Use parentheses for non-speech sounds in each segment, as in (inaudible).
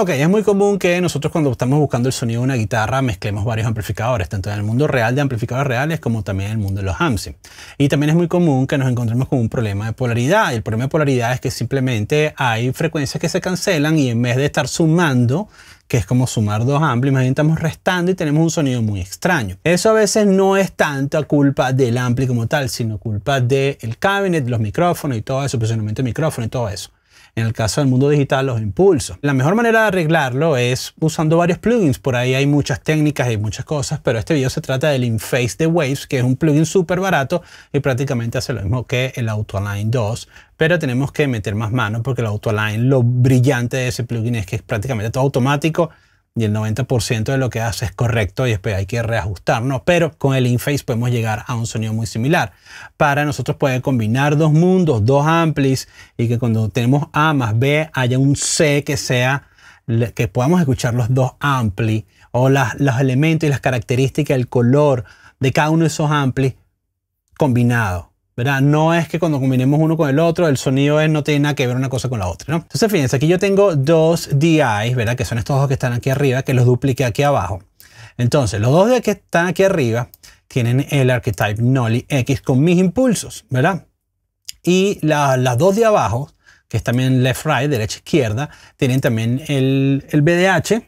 Ok, es muy común que nosotros cuando estamos buscando el sonido de una guitarra mezclemos varios amplificadores, tanto en el mundo real de amplificadores reales como también en el mundo de los AMSI. Y también es muy común que nos encontremos con un problema de polaridad. Y el problema de polaridad es que simplemente hay frecuencias que se cancelan y en vez de estar sumando, que es como sumar dos amplis, más bien estamos restando y tenemos un sonido muy extraño. Eso a veces no es tanto culpa del ampli como tal, sino culpa del de cabinet, los micrófonos y todo eso, posicionamiento de micrófono y todo eso en el caso del mundo digital, los impulsos. La mejor manera de arreglarlo es usando varios plugins. Por ahí hay muchas técnicas y muchas cosas, pero este video se trata del Inface de Waves, que es un plugin súper barato y prácticamente hace lo mismo que el AutoAlign 2, pero tenemos que meter más mano porque el AutoAlign, lo brillante de ese plugin es que es prácticamente todo automático y el 90% de lo que hace es correcto y después hay que reajustarnos, pero con el inface podemos llegar a un sonido muy similar. Para nosotros puede combinar dos mundos, dos amplis y que cuando tenemos A más B haya un C que sea que podamos escuchar los dos ampli o los elementos y las características, el color de cada uno de esos amplis combinado. ¿verdad? No es que cuando combinemos uno con el otro, el sonido no tenga nada que ver una cosa con la otra, ¿no? Entonces, fíjense, aquí yo tengo dos DIs, ¿verdad? Que son estos dos que están aquí arriba, que los dupliqué aquí abajo. Entonces, los dos que están aquí arriba tienen el archetype Nolly X con mis impulsos, ¿verdad? Y las dos de abajo, que es también left-right, derecha-izquierda, tienen también el, el BDH,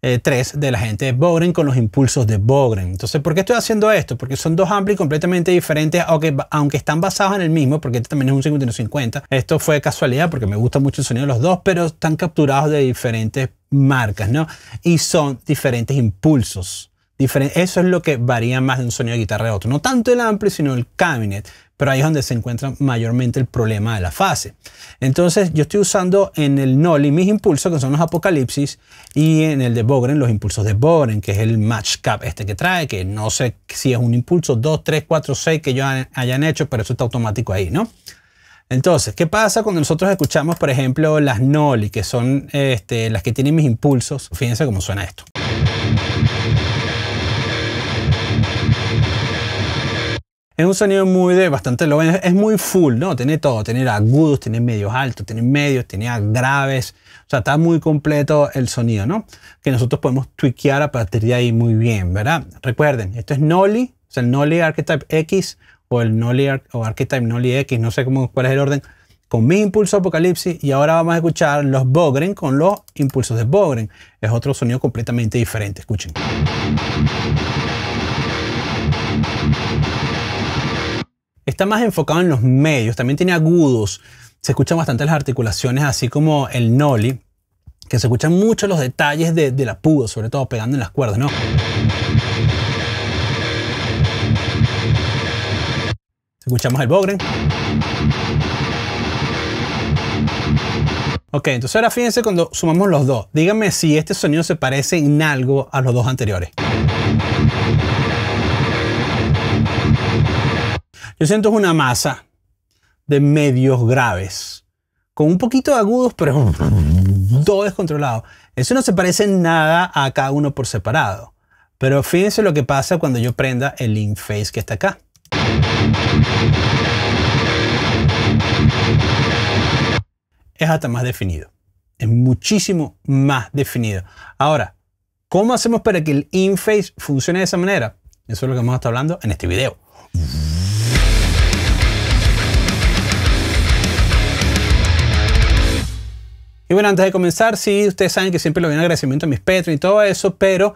eh, tres 3 de la gente de Bogren con los impulsos de Bogren. Entonces, ¿por qué estoy haciendo esto? Porque son dos amplis completamente diferentes, aunque, aunque están basados en el mismo, porque este también es un 5150. Esto fue casualidad porque me gusta mucho el sonido de los dos, pero están capturados de diferentes marcas, ¿no? Y son diferentes impulsos. Eso es lo que varía más de un sonido de guitarra a otro. No tanto el amplio, sino el cabinet. Pero ahí es donde se encuentra mayormente el problema de la fase. Entonces, yo estoy usando en el Nolly mis impulsos, que son los Apocalipsis, y en el de Bogren los impulsos de Bogren, que es el match cap este que trae, que no sé si es un impulso 2, 3, 4, 6 que yo hayan hecho, pero eso está automático ahí, ¿no? Entonces, ¿qué pasa cuando nosotros escuchamos, por ejemplo, las Nolly, que son este, las que tienen mis impulsos? Fíjense cómo suena esto. Es un sonido muy de bastante lo es, es muy full, ¿no? Tiene todo, tiene agudos, tiene medios altos, tiene medios, tiene graves, o sea, está muy completo el sonido, ¿no? Que nosotros podemos tweakear a partir de ahí muy bien, ¿verdad? Recuerden, esto es Nolly, o sea, el Nolly Archetype X o el Nolly o Archetype Nolly X, no sé cómo, cuál es el orden, con mi impulso Apocalipsis y ahora vamos a escuchar los Bogren con los impulsos de Bogren. Es otro sonido completamente diferente, escuchen. está más enfocado en los medios, también tiene agudos, se escuchan bastante las articulaciones, así como el noli, que se escuchan mucho los detalles de, del apudo, sobre todo pegando en las cuerdas, ¿no? Escuchamos el bogren. Ok, entonces ahora fíjense cuando sumamos los dos. Díganme si este sonido se parece en algo a los dos anteriores. Yo siento una masa de medios graves, con un poquito de agudos, pero (laughs) todo descontrolado. Eso no se parece en nada a cada uno por separado. Pero fíjense lo que pasa cuando yo prenda el inface face que está acá. Es hasta más definido. Es muchísimo más definido. Ahora, ¿cómo hacemos para que el in-face funcione de esa manera? Eso es lo que vamos a estar hablando en este video. Y bueno, antes de comenzar, sí, ustedes saben que siempre lo viene agradecimiento a mis Patreon y todo eso, pero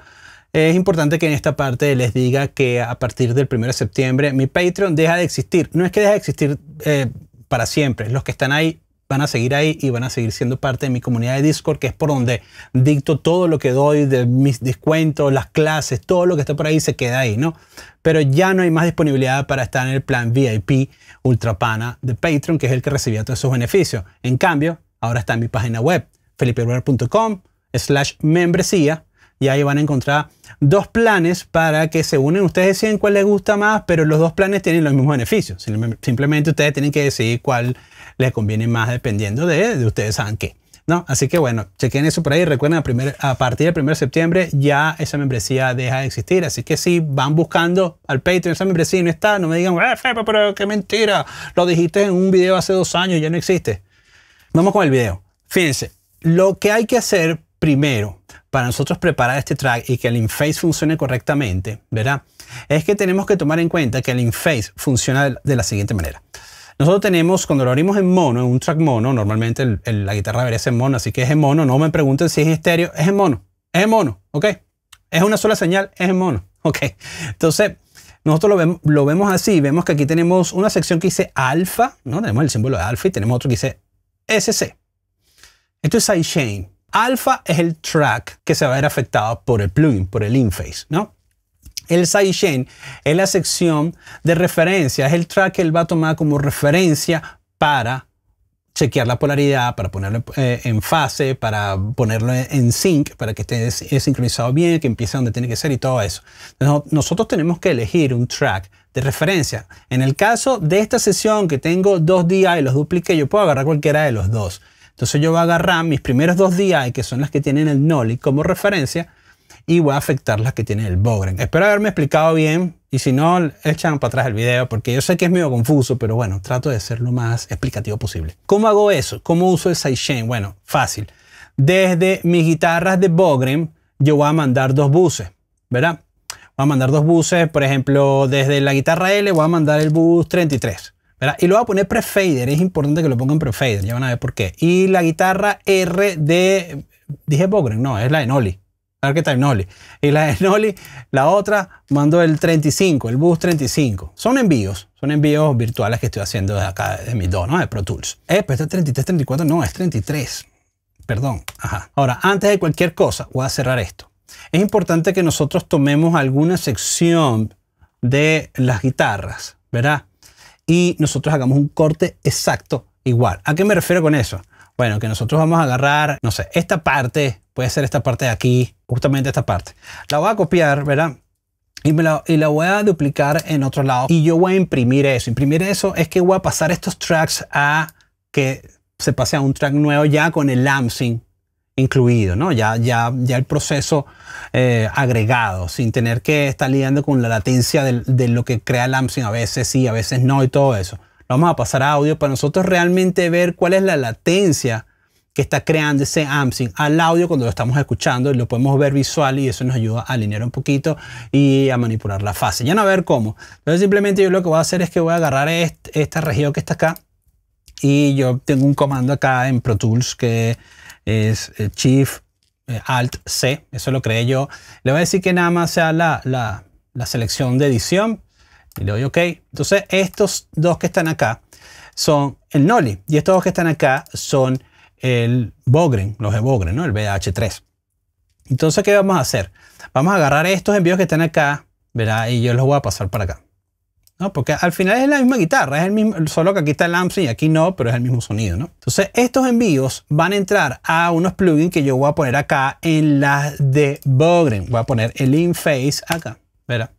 es importante que en esta parte les diga que a partir del 1 de septiembre mi Patreon deja de existir. No es que deja de existir eh, para siempre. Los que están ahí van a seguir ahí y van a seguir siendo parte de mi comunidad de Discord, que es por donde dicto todo lo que doy, de mis descuentos, las clases, todo lo que está por ahí se queda ahí, ¿no? Pero ya no hay más disponibilidad para estar en el plan VIP Ultrapana de Patreon, que es el que recibía todos esos beneficios. En cambio, ahora está en mi página web, felipebrero.com slash membresía y ahí van a encontrar dos planes para que se unen. Ustedes deciden cuál les gusta más, pero los dos planes tienen los mismos beneficios. Simplemente ustedes tienen que decidir cuál les conviene más dependiendo de, ustedes saben qué. ¿no? Así que bueno, chequen eso por ahí. Recuerden, a, partir del 1 de septiembre ya esa membresía deja de existir. Así que si van buscando al Patreon esa membresía no está, no me digan, eh, pero qué mentira, lo dijiste en un video hace dos años, ya no existe. Vamos con el video. Fíjense, lo que hay que hacer primero para nosotros preparar este track y que el inface funcione correctamente, ¿verdad? Es que tenemos que tomar en cuenta que el inface funciona de la siguiente manera. Nosotros tenemos, cuando lo abrimos en mono, en un track mono, normalmente la guitarra debería ser en mono, así que es en mono. No me pregunten si es estéreo, es en mono, es en mono, ¿ok? Es una sola señal, es en mono, (laughs) ¿ok? Entonces, nosotros lo, vemos, lo vemos así, vemos que aquí tenemos una sección que dice alfa, ¿no? Tenemos el símbolo de alfa y tenemos otro que dice SC. Esto es sidechain. Alpha es el track que se va a ver afectado por el plugin, por el inface, ¿no? El sidechain es la sección de referencia, es el track que él va a tomar como referencia para chequear la polaridad, para ponerlo eh, en fase, para ponerlo en sync, para que esté eh, sincronizado bien, que empiece donde tiene que ser y todo eso. Entonces, nosotros tenemos que elegir un track de referencia. En el caso de esta sesión que tengo dos DI y los dupliqué, yo puedo agarrar cualquiera de los dos. Entonces yo voy a agarrar mis primeros dos DI, que son las que tienen el NOLI como referencia, y voy a afectar las que tiene el Bogren. Espero haberme explicado bien y si no, echan para atrás el video porque yo sé que es medio confuso, pero bueno, trato de ser lo más explicativo posible. ¿Cómo hago eso? ¿Cómo uso el sidechain? Bueno, fácil. Desde mis guitarras de Bogren, yo voy a mandar dos buses, ¿verdad? Voy a mandar dos buses, por ejemplo, desde la guitarra L voy a mandar el bus 33. ¿verdad? Y lo voy a poner pre-fader, es importante que lo pongan fader ya van a ver por qué. Y la guitarra R de, dije Bogren, no, es la de Noli tal Noli. Y la de Nolly, la otra, mandó el 35, el bus 35. Son envíos, son envíos virtuales que estoy haciendo de acá, de mi dos, ¿no? De Pro Tools. Eh, pues este 33, 34, no, es 33. Perdón. Ajá. Ahora, antes de cualquier cosa, voy a cerrar esto. Es importante que nosotros tomemos alguna sección de las guitarras, ¿verdad? Y nosotros hagamos un corte exacto igual. ¿A qué me refiero con eso? Bueno, que nosotros vamos a agarrar, no sé, esta parte Puede ser esta parte de aquí, justamente esta parte. La voy a copiar, ¿verdad? Y, la, y la voy a duplicar en otro lado. Y yo voy a imprimir eso. Imprimir eso es que voy a pasar estos tracks a que se pase a un track nuevo ya con el Lampsing incluido, ¿no? Ya, ya, ya el proceso eh, agregado, sin tener que estar lidiando con la latencia de, lo que crea el A veces sí, a veces no y todo eso. Lo vamos a pasar a audio para nosotros realmente ver cuál es la latencia que está creando ese AMSIN al audio cuando lo estamos escuchando, lo podemos ver visual y eso nos ayuda a alinear un poquito y a manipular la fase. Ya no a ver cómo. Entonces simplemente yo lo que voy a hacer es que voy a agarrar esta región que está acá y yo tengo un comando acá en Pro Tools que es eh, Shift eh, Alt C, eso lo creé yo. Le voy a decir que nada más sea la, la, selección de edición y le doy OK. Entonces estos dos que están acá son el Noli y estos dos que están acá son el Bogren, los Bogren, ¿no? El BH3. Entonces, ¿qué vamos a hacer? Vamos a agarrar estos envíos que están acá, ¿verdad? Y yo los voy a pasar para acá. ¿no? Porque al final es la misma guitarra, es el mismo, solo que aquí está el amp y aquí no, pero es el mismo sonido, ¿no? Entonces, estos envíos van a entrar a unos plugins que yo voy a poner acá en las de Bogren. Voy a poner el inface acá, ¿verdad?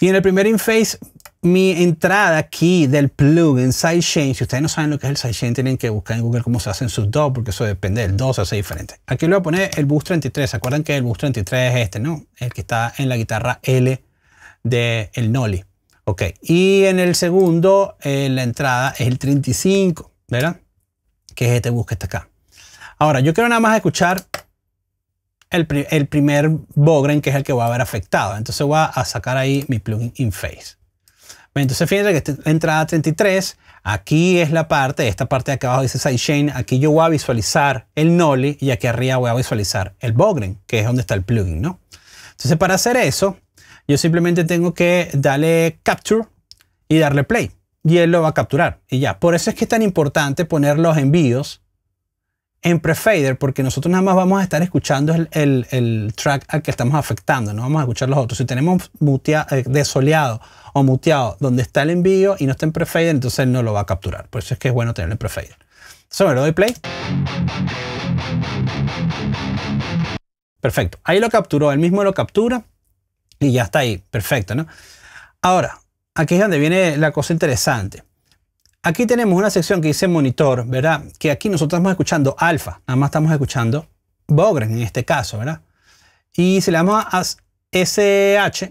Y en el primer inface mi entrada aquí del plugin sidechain, si ustedes no saben lo que es el sidechain, tienen que buscar en Google cómo se hacen sus DOS, porque eso depende del DOS, se hace diferente. Aquí le voy a poner el Boost 33, ¿se acuerdan que el Boost 33 es este, no? El que está en la guitarra L del el Noli. Ok, y en el segundo, eh, la entrada es el 35, ¿verdad? Que es este bus que está acá. Ahora, yo quiero nada más escuchar el, el primer Bogren, que es el que va a haber afectado. Entonces voy a sacar ahí mi plugin in face. Pues entonces fíjense que este entrada 33, aquí es la parte, esta parte de acá abajo dice sidechain, aquí yo voy a visualizar el Nolly y aquí arriba voy a visualizar el bogren, que es donde está el plugin, ¿no? Entonces para hacer eso, yo simplemente tengo que darle capture y darle play y él lo va a capturar y ya. Por eso es que es tan importante poner los envíos en prefader, porque nosotros nada más vamos a estar escuchando el, track al que estamos afectando, no vamos a escuchar los otros. Si tenemos muteado eh, desoleado o muteado donde está el envío y no está en prefader, entonces no lo va a capturar. Por eso es que es bueno tenerlo en prefader. sobre lo doy play. Perfecto. Ahí lo capturó, él mismo lo captura y ya está ahí. Perfecto, ¿no? Ahora, aquí es donde viene la cosa interesante. Aquí tenemos una sección que dice monitor, ¿verdad? Que aquí nosotros estamos escuchando alfa, nada más estamos escuchando Bogren en este caso, ¿verdad? Y si le damos a SH,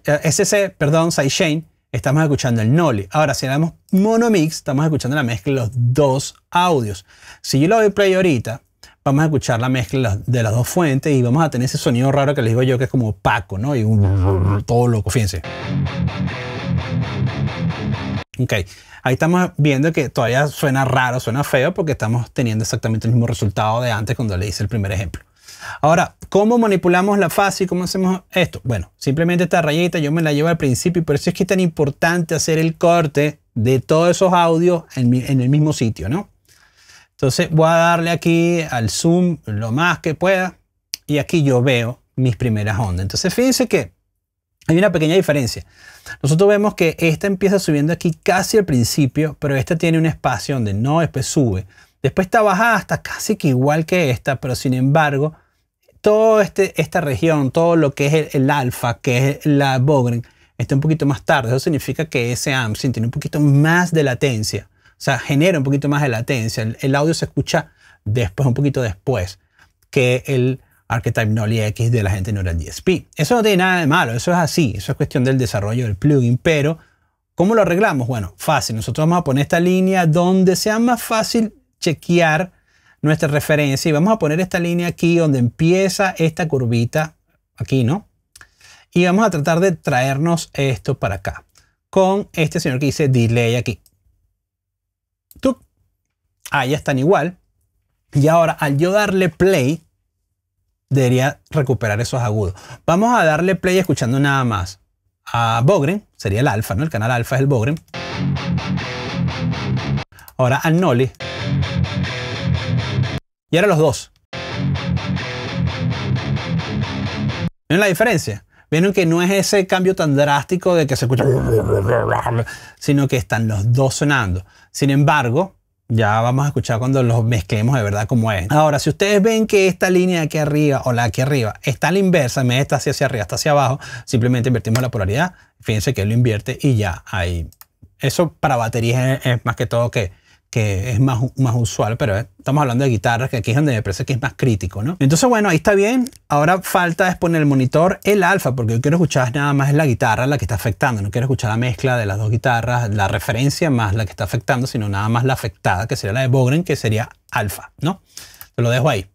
eh, SC, perdón, sidechain, estamos escuchando el Noli. Ahora, si le damos monomix, estamos escuchando la mezcla de los dos audios. Si yo lo doy play ahorita, vamos a escuchar la mezcla de las dos fuentes y vamos a tener ese sonido raro que les digo yo que es como opaco, ¿no? Y un todo loco, fíjense. Ok, ahí estamos viendo que todavía suena raro, suena feo, porque estamos teniendo exactamente el mismo resultado de antes cuando le hice el primer ejemplo. Ahora, ¿cómo manipulamos la fase y cómo hacemos esto? Bueno, simplemente esta rayita yo me la llevo al principio y por eso es que es tan importante hacer el corte de todos esos audios en, en el mismo sitio, ¿no? Entonces voy a darle aquí al zoom lo más que pueda y aquí yo veo mis primeras ondas. Entonces fíjense que hay una pequeña diferencia. Nosotros vemos que esta empieza subiendo aquí casi al principio, pero esta tiene un espacio donde no, después sube. Después está bajada hasta casi que igual que esta, pero sin embargo, toda este, esta región, todo lo que es el, alfa, que es la Bogren, está un poquito más tarde. Eso significa que ese AMSIN tiene un poquito más de latencia. O sea, genera un poquito más de latencia. el audio se escucha después, un poquito después que el Archetype Nolly X de la gente neural Neural DSP. Eso no tiene nada de malo, eso es así, eso es cuestión del desarrollo del plugin, pero ¿cómo lo arreglamos? Bueno, fácil, nosotros vamos a poner esta línea donde sea más fácil chequear nuestra referencia y vamos a poner esta línea aquí donde empieza esta curvita, aquí, ¿no? Y vamos a tratar de traernos esto para acá con este señor que dice delay aquí. Tú. Ah, ya están igual. Y ahora al yo darle play, debería recuperar esos agudos. Vamos a darle play escuchando nada más a Bogren, sería el alfa, ¿no? El canal alfa es el Bogren. Ahora a Noli. Y ahora los dos. ¿Ven la diferencia? Vieron que no es ese cambio tan drástico de que se escucha, sino que están los dos sonando. Sin embargo, ya vamos a escuchar cuando los mezclemos de verdad como es. Ahora, si ustedes ven que esta línea de aquí arriba o la de aquí arriba está a la inversa, en vez de estar hacia arriba, está hacia abajo, simplemente invertimos la polaridad. Fíjense que él lo invierte y ya ahí. Eso para baterías es más que todo que que es más, más usual, pero eh, estamos hablando de guitarras, que aquí es donde me parece que es más crítico, ¿no? Entonces, bueno, ahí está bien. Ahora falta es poner el monitor, el alfa, porque yo quiero escuchar nada más la guitarra, la que está afectando. No quiero escuchar la mezcla de las dos guitarras, la referencia más la que está afectando, sino nada más la afectada, que sería la de Bogren, que sería alfa, ¿no? Te lo dejo ahí.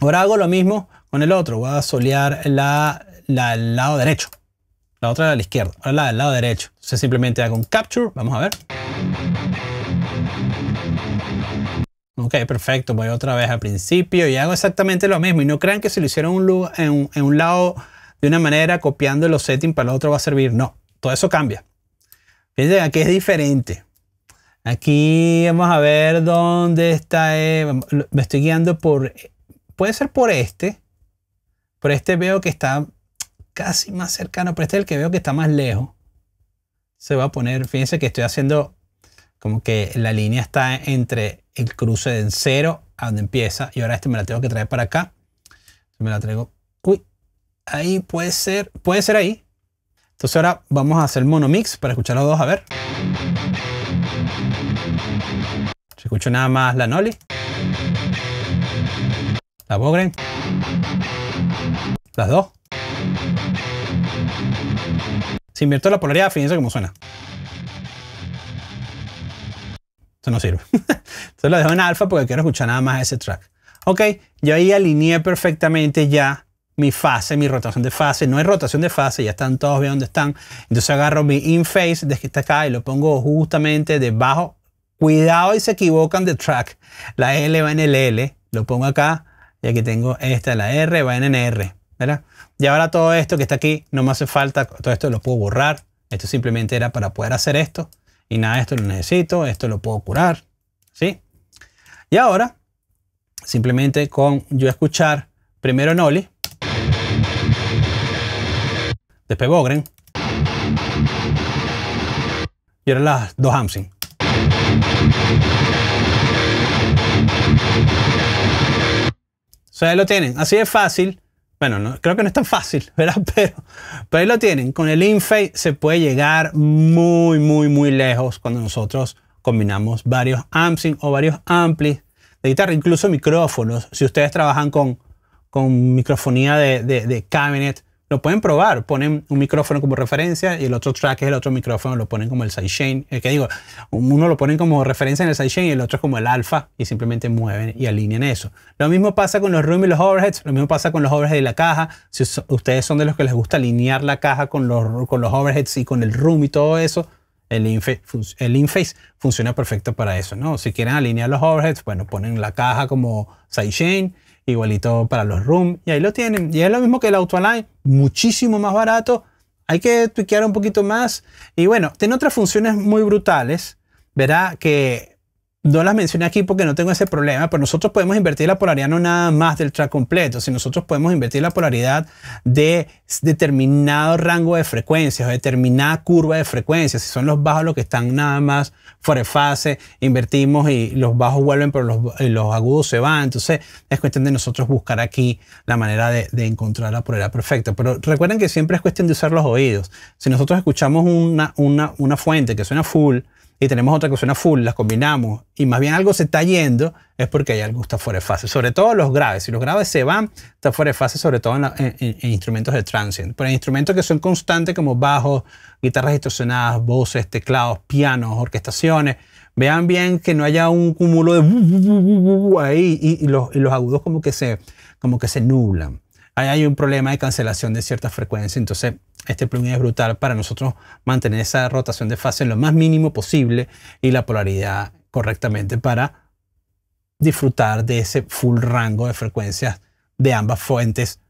Ahora hago lo mismo con el otro. Voy a solear la, la del lado derecho. La otra era de la izquierda. Ahora la del lado derecho. Entonces simplemente hago un capture. Vamos a ver. Ok, perfecto. Voy otra vez al principio y hago exactamente lo mismo. Y no crean que si lo hicieron un en, un, lado de una manera, copiando los settings para el otro va a servir. No, todo eso cambia. Fíjense, aquí es diferente. Aquí vamos a ver dónde está. Eh, me estoy guiando por. Puede ser por este. Por este veo que está casi más cercano. Pero este es el que veo que está más lejos. Se va a poner. Fíjense que estoy haciendo como que la línea está entre el cruce del cero a donde empieza y ahora este me la tengo que traer para acá. Me la traigo. Uy, ahí puede ser, puede ser ahí. Entonces ahora vamos a hacer mono mix para escuchar los dos, a ver. Se escucha nada más la Noli. La Bogren. Las dos. Si invierto la polaridad, fíjense cómo suena. Esto no sirve. (laughs) Entonces lo dejo en alfa porque quiero escuchar nada más ese track. Ok, yo ahí alineé perfectamente ya mi fase, mi rotación de fase. No hay rotación de fase, ya están todos bien donde están. Entonces agarro mi in-phase de que está acá y lo pongo justamente debajo. Cuidado y se equivocan de track. La L va en el L. Lo pongo acá y aquí tengo esta, la R va en R. ¿verdad? Y ahora todo esto que está aquí, no me hace falta, todo esto lo puedo borrar. Esto simplemente era para poder hacer esto y nada, esto lo necesito, esto lo puedo curar, ¿sí? Y ahora, simplemente con yo escuchar primero Noli, después Bogren, y ahora las dos Hamsing. O sea, lo tienen, así de fácil bueno, creo que no es tan fácil, (laughs) ¿verdad? Pero, pero ahí lo tienen. Con el INFE se puede llegar muy, muy, muy lejos cuando nosotros combinamos varios amps o varios amplis de guitarra, incluso micrófonos. Si ustedes trabajan con, con microfonía de, de cabinet, lo pueden probar. Ponen un micrófono como referencia y el otro track es el otro micrófono, lo ponen como el sidechain. es eh, que digo, uno lo ponen como referencia en el sidechain y el otro es como el alfa y simplemente mueven y alinean eso. Lo mismo pasa con los room y los overheads, lo mismo pasa con los overheads y la caja. Si ustedes son de los que les gusta alinear la caja con los, con los overheads y con el room y todo eso, el, inface, el inface funciona perfecto para eso, ¿no? Si quieren alinear los overheads, bueno, ponen la caja como sidechain igualito para los room. Y ahí lo tienen. Y es lo mismo que el Auto Align, muchísimo más barato. Hay que tweakear un poquito más. Y bueno, tiene otras funciones muy brutales. Verá que no las mencioné aquí porque no tengo ese problema, pero nosotros podemos invertir la polaridad no nada más del track completo, si nosotros podemos invertir la polaridad de determinado rango de frecuencias, o determinada curva de frecuencias. Si son los bajos los que están nada más fuera de fase, invertimos y los bajos vuelven, pero los, agudos se van. Entonces es cuestión de nosotros buscar aquí la manera de, encontrar la polaridad perfecta. Pero recuerden que siempre es cuestión de usar los oídos. Si nosotros escuchamos una fuente que suena full, y tenemos otra que suena full, las combinamos y más bien algo se está yendo, es porque hay algo que está fuera de fase. Sobre todo los graves. Si los graves se van, está fuera de fase, sobre todo en, instrumentos de transient. Pero en instrumentos que son constantes, como bajos, guitarras distorsionadas, voces, teclados, pianos, orquestaciones, vean bien que no haya un cúmulo de ahí y, los, y los agudos como que se, como que se nublan ahí hay un problema de cancelación de cierta frecuencia. Entonces, este plugin es brutal para nosotros mantener esa rotación de fase en lo más mínimo posible y la polaridad correctamente para disfrutar de ese full rango de frecuencias de ambas fuentes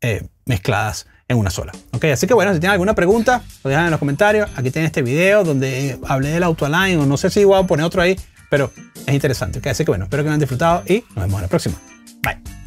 eh, mezcladas en una sola. Ok, así que bueno, si tienen alguna pregunta, lo dejan en los comentarios. Aquí tienen este video donde hablé del auto-align o no sé si voy a poner otro ahí, pero es interesante. así que bueno, espero que lo hayan disfrutado y nos vemos en la próxima. Bye.